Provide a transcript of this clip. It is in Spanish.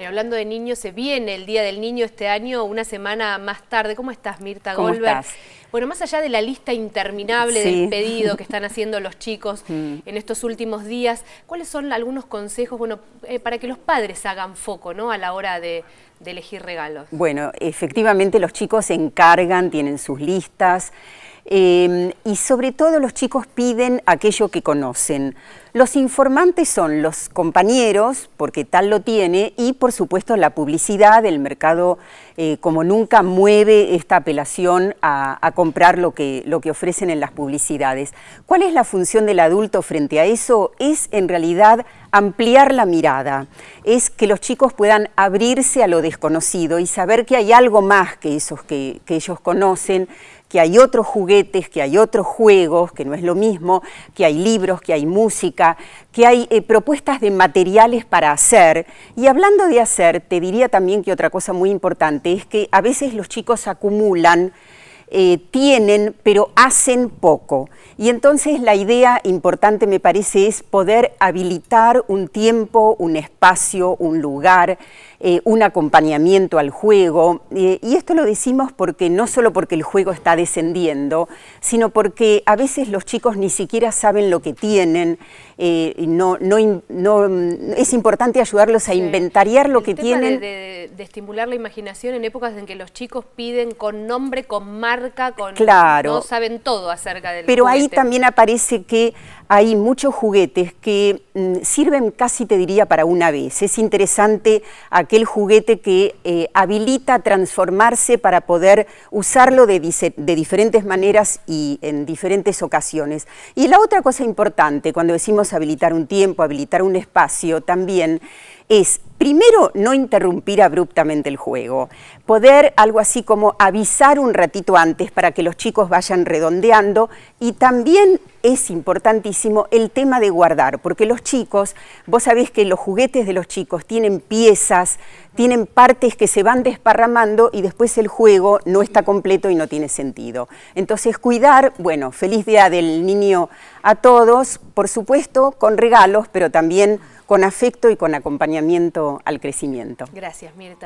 Eh, hablando de niños, se viene el Día del Niño este año, una semana más tarde. ¿Cómo estás, Mirta Goldberg? Bueno, más allá de la lista interminable de del pedido que están haciendo los chicos mm. en estos últimos días, ¿cuáles son algunos consejos bueno, eh, para que los padres hagan foco ¿no? a la hora de, elegir regalos? Bueno, efectivamente los chicos se encargan, tienen sus listas. Eh, y sobre todo los chicos piden aquello que conocen. Los informantes son los compañeros, porque tal lo tiene, y por supuesto la publicidad, el mercado eh, como nunca mueve esta apelación a, comprar lo que, lo que ofrecen en las publicidades. ¿Cuál es la función del adulto frente a eso? Es en realidad ampliar la mirada, es que los chicos puedan abrirse a lo desconocido y saber que hay algo más que esos que ellos conocen, que hay otros juguetes, que hay otros juegos, que no es lo mismo, que hay libros, que hay música que hay eh, propuestas de materiales para hacer. Y hablando de hacer, te diría también que otra cosa muy importante es que a veces los chicos acumulan eh, tienen, pero hacen poco. Y entonces la idea importante me parece es poder habilitar un tiempo, un espacio, un lugar, eh, un acompañamiento al juego. Eh, y esto lo decimos porque no solo porque el juego está descendiendo, sino porque a veces los chicos ni siquiera saben lo que tienen. no, no, mm, es importante ayudarlos a inventariar lo que tienen de, estimular la imaginación en épocas en que los chicos piden con nombre, con marca, con claro. no saben todo acerca del Pero ahí también aparece que hay muchos juguetes que mm, sirven casi te diría para una vez. Es interesante aquel juguete que eh, habilita transformarse para poder usarlo de, de diferentes maneras y en diferentes ocasiones. Y la otra cosa importante cuando decimos habilitar un tiempo, habilitar un espacio, también es Primero, no interrumpir abruptamente el juego, poder algo así como avisar un ratito antes para que los chicos vayan redondeando y también es importantísimo el tema de guardar, porque los chicos, vos sabés que los juguetes de los chicos tienen piezas, tienen partes que se van desparramando y después el juego no está completo y no tiene sentido. Entonces, cuidar, bueno, feliz día del niño a todos, por supuesto, con regalos, pero también con afecto y con acompañamiento al crecimiento. Gracias, Mirta.